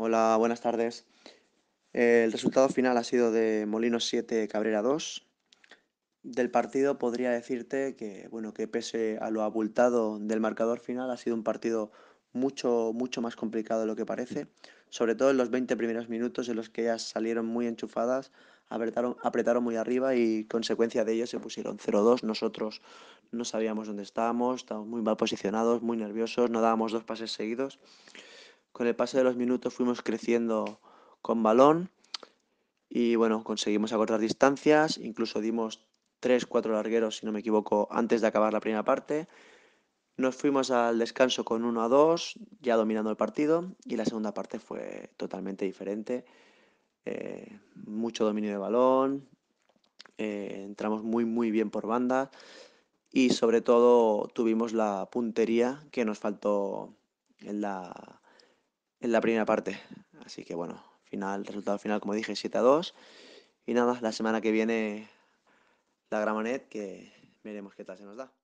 Hola, buenas tardes. El resultado final ha sido de Molinos 7, Cabrera 2. Del partido podría decirte que, bueno, que pese a lo abultado del marcador final, ha sido un partido mucho, mucho más complicado de lo que parece, sobre todo en los 20 primeros minutos en los que ellas salieron muy enchufadas, apretaron, apretaron muy arriba y consecuencia de ello se pusieron 0-2. Nosotros no sabíamos dónde estábamos, estábamos muy mal posicionados, muy nerviosos, no dábamos dos pases seguidos con el paso de los minutos fuimos creciendo con balón y bueno, conseguimos acortar distancias, incluso dimos 3, 4 largueros, si no me equivoco, antes de acabar la primera parte. Nos fuimos al descanso con 1 a 2, ya dominando el partido, y la segunda parte fue totalmente diferente. Eh, mucho dominio de balón, eh, entramos muy, muy bien por banda y sobre todo tuvimos la puntería que nos faltó en la en la primera parte. Así que bueno, final, resultado final, como dije, 7 a 2. Y nada, la semana que viene la Gramonet que veremos qué tal se nos da.